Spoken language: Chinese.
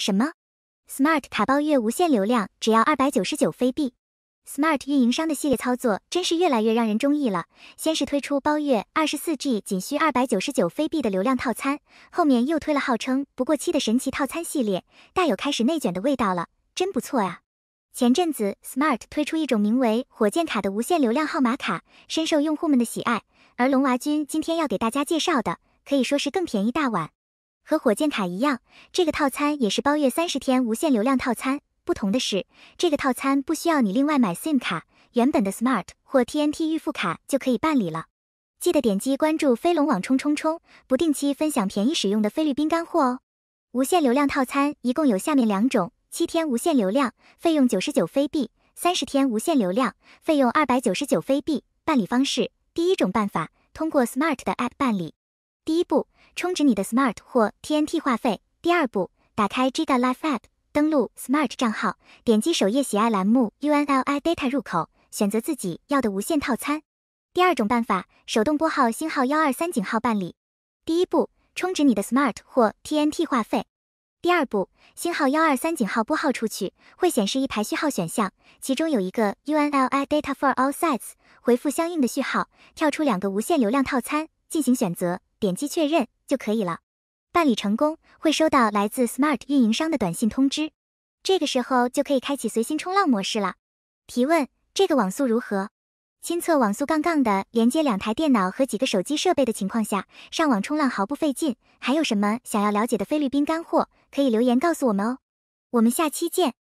什么，Smart 卡包月无限流量只要二百九十九飞币。Smart 运营商的系列操作真是越来越让人中意了。先是推出包月二十四 G，仅需二百九十九飞币的流量套餐，后面又推了号称不过期的神奇套餐系列，大有开始内卷的味道了，真不错啊。前阵子 Smart 推出一种名为火箭卡的无限流量号码卡，深受用户们的喜爱。而龙娃君今天要给大家介绍的，可以说是更便宜大碗。和火箭卡一样，这个套餐也是包月三十天无限流量套餐。不同的是，这个套餐不需要你另外买 SIM 卡，原本的 Smart 或 TNT 预付卡就可以办理了。记得点击关注飞龙网冲冲冲，不定期分享便宜使用的菲律宾干货哦。无限流量套餐一共有下面两种：七天无限流量，费用九十九飞币；三十天无限流量，费用二百九十九飞币。办理方式：第一种办法，通过 Smart 的 App 办理。第一步，充值你的 Smart 或 TNT 话费。第二步，打开 Giga Life App，登录 Smart 账号，点击首页喜爱栏目 UNLI Data 入口，选择自己要的无线套餐。第二种办法，手动拨号星号幺二三井号办理。第一步，充值你的 Smart 或 TNT 话费。第二步，星号幺二三井号拨号出去，会显示一排序号选项，其中有一个 UNLI Data for All Sites，回复相应的序号，跳出两个无线流量套餐，进行选择。点击确认就可以了，办理成功会收到来自 Smart 运营商的短信通知，这个时候就可以开启随心冲浪模式了。提问：这个网速如何？亲测网速杠杠的，连接两台电脑和几个手机设备的情况下，上网冲浪毫不费劲。还有什么想要了解的菲律宾干货，可以留言告诉我们哦。我们下期见。